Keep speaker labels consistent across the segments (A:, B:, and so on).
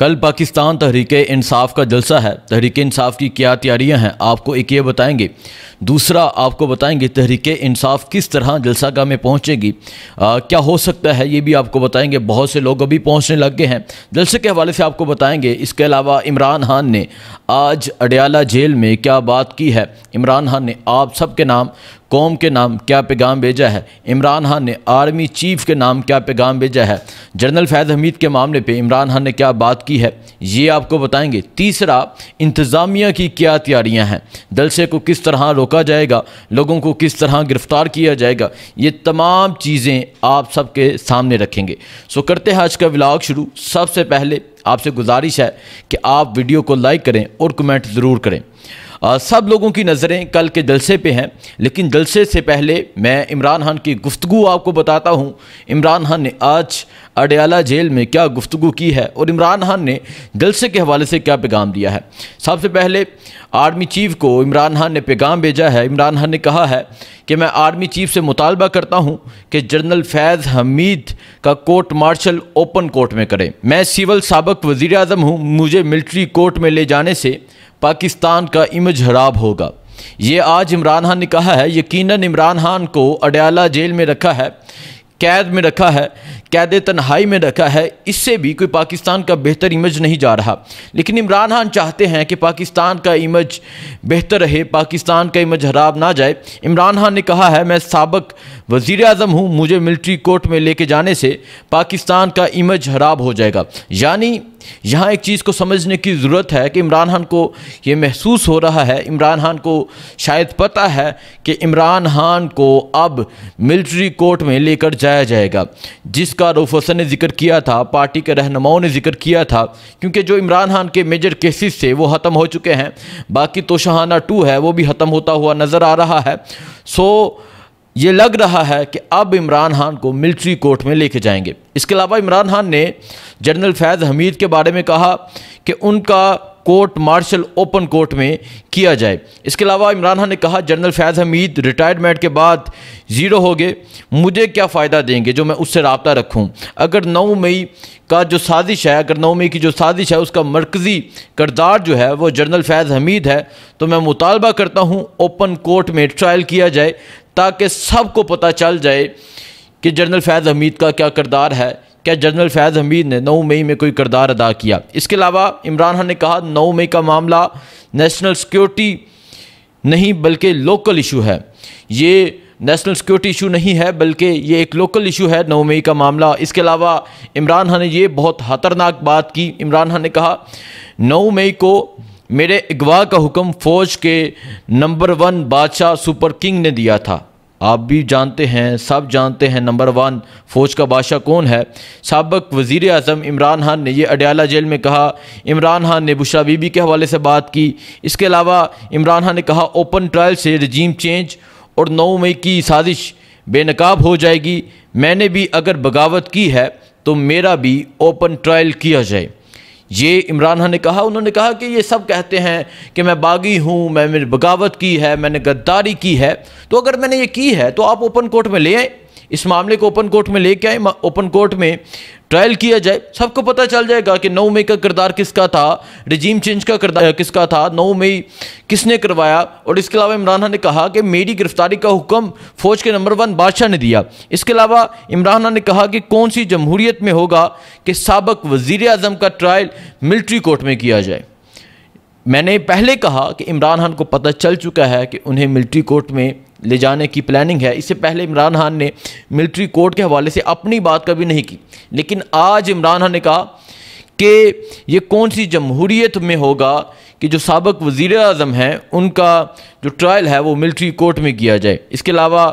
A: कल पाकिस्तान तहरीक इंसाफ का जलसा है तहरीक इंसाफ की क्या तैयारियां हैं आपको एक ये बताएंगे दूसरा आपको बताएंगे तहरीक इंसाफ किस तरह जलसा गाह में पहुंचेगी आ, क्या हो सकता है ये भी आपको बताएंगे बहुत से लोग अभी पहुंचने लग गए हैं जलसे के हवाले से आपको बताएंगे इसके अलावा इमरान खान ने आज अडयाला जेल में क्या बात की है इमरान खान ने आप सब नाम कौम के नाम क्या पैगाम भेजा है इमरान खान ने आर्मी चीफ के नाम क्या पैगाम भेजा है जनरल फैज़ हमीद के मामले पर इमरान खान ने क्या बात की है ये आपको बताएंगे तीसरा इंतज़ामिया की क्या तैयारियाँ हैं जलसे को किस तरह रोका जाएगा लोगों को किस तरह गिरफ़्तार किया जाएगा ये तमाम चीज़ें आप सबके सामने रखेंगे सो करते हैं आज का ब्लाग शुरू सबसे पहले आपसे गुजारिश है कि आप वीडियो को लाइक करें और कमेंट ज़रूर करें सब लोगों की नज़रें कल के जलसे पे हैं लेकिन जलसे से पहले मैं इमरान खान की गुफ्तु आपको बताता हूँ इमरान खान ने आज अडयाला जेल में क्या गुफ्तु की है और इमरान खान ने जलसे के हवाले से क्या पैगाम दिया है सबसे पहले आर्मी चीफ को इमरान खान ने पैगाम भेजा है इमरान खान ने कहा है कि मैं आर्मी चीफ से मुतालबा करता हूँ कि जनरल फैज़ हमीद का कोर्ट मार्शल ओपन कोर्ट में करें मैं सिविल सबक वज़ी अजम हूँ मुझे मिल्ट्री कोर्ट में ले जाने से पाकिस्तान का इमेज खराब होगा ये आज इमरान खान ने कहा है यकीनन इमरान खान को अडयाला जेल में रखा है कैद में रखा है कैद तनहाई में रखा है इससे भी कोई पाकिस्तान का बेहतर इमेज नहीं जा रहा लेकिन इमरान खान चाहते हैं कि पाकिस्तान का इमेज बेहतर रहे पाकिस्तान का इमेज खराब ना जाए इमरान खान ने कहा है मैं सबक वज़ी अजम हूँ मुझे मिलिट्री कोर्ट में लेके जाने से पाकिस्तान का इमेज खराब हो जाएगा यानी यहाँ एक चीज़ को समझने की ज़रूरत है कि इमरान खान को ये महसूस हो रहा है इमरान खान को शायद पता है कि इमरान खान को अब मिल्ट्री कोर्ट में लेकर जाए बचाया जाएगा जिसका रोफोसन ने जिक्र किया था पार्टी के रहनुमाओं ने जिक्र किया था क्योंकि जो इमरान खान के मेजर केसेस थे वो ख़त्म हो चुके हैं बाकी तोशहाना टू है वो भी ख़त्म होता हुआ नज़र आ रहा है सो ये लग रहा है कि अब इमरान खान को मिलिट्री कोर्ट में लेके जाएंगे इसके अलावा इमरान खान ने जनरल फैज़ हमीद के बारे में कहा कि उनका कोर्ट मार्शल ओपन कोर्ट में किया जाए इसके अलावा इमरान खान ने कहा जनरल फैज़ हमीद रिटायरमेंट के बाद ज़ीरो हो गए मुझे क्या फ़ायदा देंगे जो मैं उससे रबता रखूँ अगर नौ मई का जो साजिश है अगर नौ मई की जो साजिश है उसका मरकज़ी करदार जो है वो जनरल फैज़ हमीद है तो मैं मुतालबा करता हूँ ओपन कोर्ट में ट्रायल किया जाए ताकि सबको पता चल जाए कि जनरल फैज़ हमीद का क्या करदार है क्या जनरल फैज़ हमीद ने 9 मई में कोई करदार अदा किया इसके अलावा इमरान खान ने कहा 9 मई का मामला नेशनल सिक्योरिटी नहीं बल्कि लोकल इशू है ये नेशनल सिक्योरिटी इशू नहीं है बल्कि ये एक लोकल इशू है नौ मई का मामला इसके अलावा इमरान खान ने ये बहुत खतरनाक बात की इमरान खान ने कहा नौ मई को मेरे अगवा का हुक्म फ़ौज के नंबर वन बादशाह सुपर किंग ने दिया था आप भी जानते हैं सब जानते हैं नंबर वन फ़ौज का बादशाह कौन है सबक वज़ी अजम इमरान खान ने यह अडयाला जेल में कहा इमरान खान ने बुशरा बीबी के हवाले से बात की इसके अलावा इमरान खान ने कहा ओपन ट्रायल से रजीम चेंज और नौ मई की साजिश बेनकाब हो जाएगी मैंने भी अगर बगावत की है तो मेरा भी ओपन ट्रायल किया जाए ये इमरान खान ने कहा उन्होंने कहा कि ये सब कहते हैं कि मैं बागी हूँ मैं मैंने बगावत की है मैंने गद्दारी की है तो अगर मैंने ये की है तो आप ओपन कोर्ट में ले आए इस मामले को ओपन कोर्ट में लेके आए ओपन कोर्ट में ट्रायल किया जाए सबको पता चल जाएगा कि 9 मई का किरदार किसका था रिजीम चेंज का किरदार किसका था नौ मई किसने करवाया और इसके अलावा इमरान खान ने कहा कि मेरी गिरफ्तारी का हुक्म फौज के नंबर वन बादशाह ने दिया इसके अलावा इमरान खान ने कहा कि कौन सी जमहूरियत में होगा कि सबक वजीर अजम का ट्रायल मिल्ट्री कोर्ट में किया जाए मैंने पहले कहा कि इमरान खान को पता चल चुका है कि उन्हें मिल्ट्री कोर्ट में ले जाने की प्लानिंग है इससे पहले इमरान खान ने मिलिट्री कोर्ट के हवाले से अपनी बात कभी नहीं की लेकिन आज इमरान खान ने कहा कि ये कौन सी जमहूरीत में होगा कि जो सबक वज़ी अजम हैं उनका जो ट्रायल है वो मिलिट्री कोर्ट में किया जाए इसके अलावा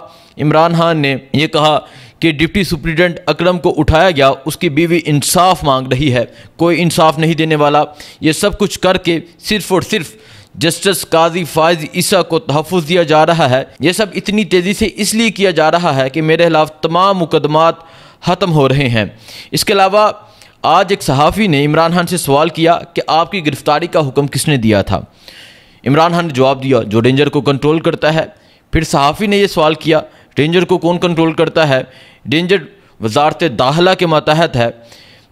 A: इमरान खान ने यह कहा कि डिप्टी सुप्रिटेंडेंट अकरम को उठाया गया उसकी बीवी इंसाफ मांग रही है कोई इंसाफ नहीं देने वाला ये सब कुछ करके सिर्फ और सिर्फ जस्टिस काजी फायज ईसा को तहफ़ दिया जा रहा है यह सब इतनी तेज़ी से इसलिए किया जा रहा है कि मेरे खिलाफ तमाम मुकदमात ख़त्म हो रहे हैं इसके अलावा आज एक सहाफ़ी ने इमरान खान से सवाल किया कि आपकी गिरफ़्तारी का हुक्म किसने दिया था इमरान खान ने जवाब दिया जो रेंजर को कंट्रोल करता है फिर सहाफ़ी ने यह सवाल किया रेंजर को कौन कंट्रोल करता है रेंजर वजारत दाखला के मतहत है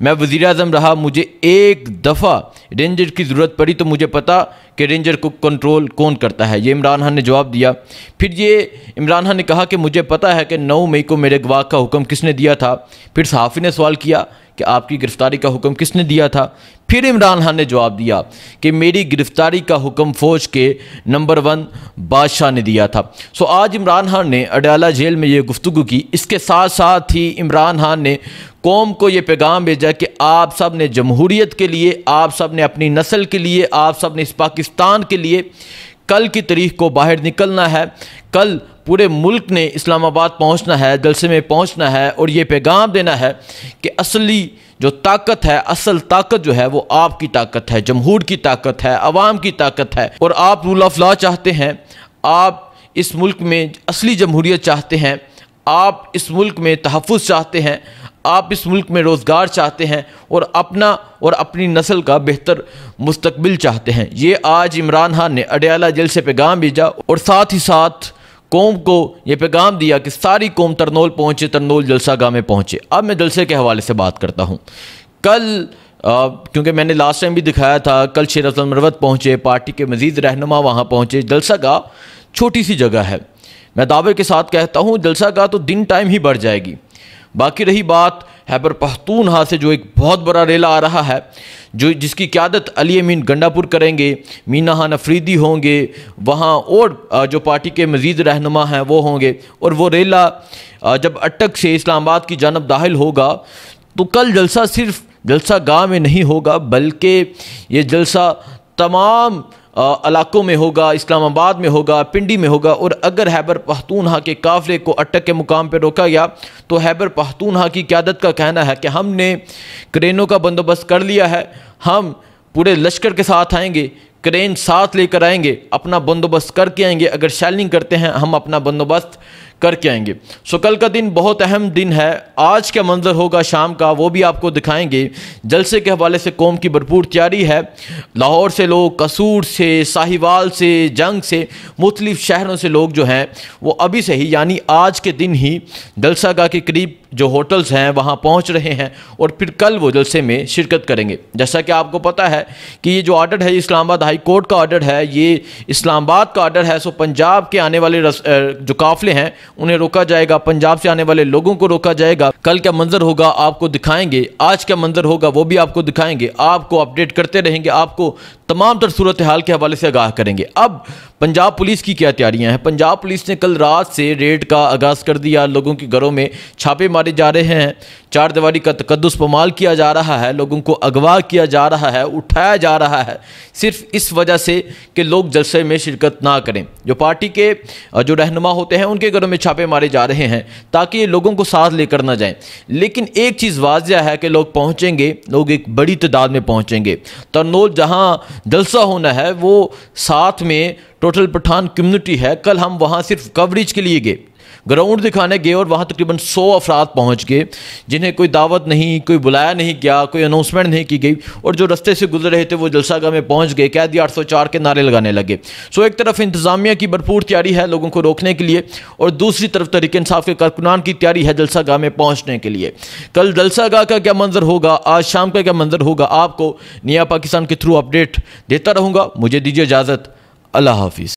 A: मैं वज़ी अजम रहा मुझे एक दफ़ा रेंजर की ज़रूरत पड़ी तो मुझे पता कि रेंजर को कंट्रोल कौन करता है ये इमरान खान ने जवाब दिया फिर ये इमरान खान ने कहा कि मुझे पता है कि नौ मई को मेरे गवाह का हुक्म किसने दिया था फिर सहाफ़ी ने सवाल किया कि आपकी गिरफ़्तारी का हुक्म किसने दिया था फिर इमरान खान ने जवाब दिया कि मेरी गिरफ़्तारी का हुक्म फ़ौज के नंबर वन बादशाह ने दिया था सो आज इमरान खान ने अडयाला जेल में ये गुफ्तु की इसके साथ साथ ही इमरान खान ने कौम को यह पैगाम भेजा कि आप सब ने जमहूरीत के लिए आप सब ने अपनी नस्ल के लिए आप सब ने इस पाकिस्तान के लिए कल की तारीख को बाहर निकलना है कल पूरे मुल्क ने इस्लामाबाद पहुंचना है जलसे में पहुंचना है और ये पैगाम देना है कि असली जो ताकत है असल ताकत जो है वो आपकी ताकत है जमहूर की ताकत है आवाम की ताकत है और आप रूल ऑफ लॉ चाहते हैं आप इस मुल्क में असली जमहूरियत चाहते हैं आप इस मुल्क में तहफ़ चाहते हैं आप इस मुल्क में रोज़गार चाहते हैं और अपना और अपनी नस्ल का बेहतर मुस्तबिल चाहते हैं ये आज इमरान खान ने अडयाला जेल से पैगाम भेजा और साथ ही साथ कौम को यह पैगाम दिया कि सारी कौम तरनोल पहुँचे तरनोल जलसा गाह में पहुँचे अब मैं जलसे के हवाले से बात करता हूँ कल क्योंकि मैंने लास्ट टाइम भी दिखाया था कल शेर अफजल मरवत पहुँचे पार्टी के मजीद रहनुमा वहाँ पहुँचे जलसा गाह छोटी सी जगह है मैं दावे के साथ कहता हूँ जलसा गाह तो दिन टाइम ही बढ़ जाएगी बाकी रही बात हैबर पख्तूनहा से जो एक बहुत बड़ा रेला आ रहा है जो जिसकी क्यादत अली अमीन गंडापुर करेंगे मीना हान अफरीदी होंगे वहाँ और जो पार्टी के मज़ीद रहनुमा हैं वो होंगे और वो रेला जब अटक से इस्लामाबाद की जानब दाखिल होगा तो कल जलसा सिर्फ जलसा गाँव में नहीं होगा बल्कि ये जलसा तमाम इलाक़ों में होगा इस्लामाबाद में होगा पिंडी में होगा और अगर हैबर पख्तूनहा के काफ़िले को अटक के मुकाम पर रोका गया तो हैबर पख्तूनहा की क्यादत का कहना है कि हमने क्रेनों का बंदोबस्त कर लिया है हम पूरे लश्कर के साथ आएंगे क्रेन साथ लेकर आएंगे अपना बंदोबस्त करके आएंगे अगर शैलिंग करते हैं हम अपना बंदोबस्त करके आएंगे सो कल का दिन बहुत अहम दिन है आज क्या मंजर होगा शाम का वो भी आपको दिखाएंगे जलसे के हवाले से कौम की भरपूर तैयारी है लाहौर से लोग कसूर से साहिवाल से जंग से मुख्तलिफ शहरों से लोग जो हैं वो अभी से ही यानी आज के दिन ही जलसा गाह के करीब जो होटल्स हैं वहाँ पहुँच रहे हैं और फिर कल वो जलसे में शिरकत करेंगे जैसा कि आपको पता है कि ये जो ऑर्डर है इस्लामाबाद हाई कोर्ट का ऑर्डर है ये इस्लामाबाद का ऑर्डर है सो पंजाब के आने वाले रस, जो काफले हैं उन्हें रोका जाएगा पंजाब से आने वाले लोगों को रोका जाएगा कल क्या मंजर होगा आपको दिखाएंगे आज क्या मंजर होगा वो भी आपको दिखाएंगे आपको अपडेट करते रहेंगे आपको तमाम तर सूरत हाल के हवाले से आगाह करेंगे अब पंजाब पुलिस की क्या तैयारियां हैं पंजाब पुलिस ने कल रात से रेड का आगाज़ कर दिया लोगों के घरों में छापे मारे जा रहे हैं चार दीवारी का तकदस पमाल किया जा रहा है लोगों को अगवा किया जा रहा है उठाया जा रहा है सिर्फ इस वजह से कि लोग जलसे में शिरकत ना करें जो पार्टी के जो रहनुमा होते हैं उनके घरों में छापे मारे जा रहे हैं ताकि ये लोगों को साथ लेकर ना जाएँ लेकिन एक चीज़ वाजह है कि लोग पहुँचेंगे लोग एक बड़ी तादाद में पहुँचेंगे तरनोल जहाँ जलसा होना है वो साथ में टोटल पठान कम्युनिटी है कल हम वहाँ सिर्फ कवरेज के लिए गए ग्राउंड दिखाने गए और वहाँ तकरीबन सौ अफराद पहुँच गए जिन्हें कोई दावत नहीं कोई बुलाया नहीं गया कोई अनाउंसमेंट नहीं की गई और जो रस्ते से गुजर रहे थे वो जलसागा में पहुँच गए आठ सौ चार के नारे लगाने लगे सो एक तरफ इंतज़ामिया की भरपूर तैयारी है लोगों को रोकने के लिए और दूसरी तरफ तरीके इंसाफ के कारकुनान की तैयारी है जलसागा में पहुँचने के लिए कल जलसागा का क्या मंजर होगा आज शाम का क्या मंजर होगा आपको नया पाकिस्तान के थ्रू अपडेट देता रहूँगा मुझे दीजिए इजाज़त अल्लाह हाफिज़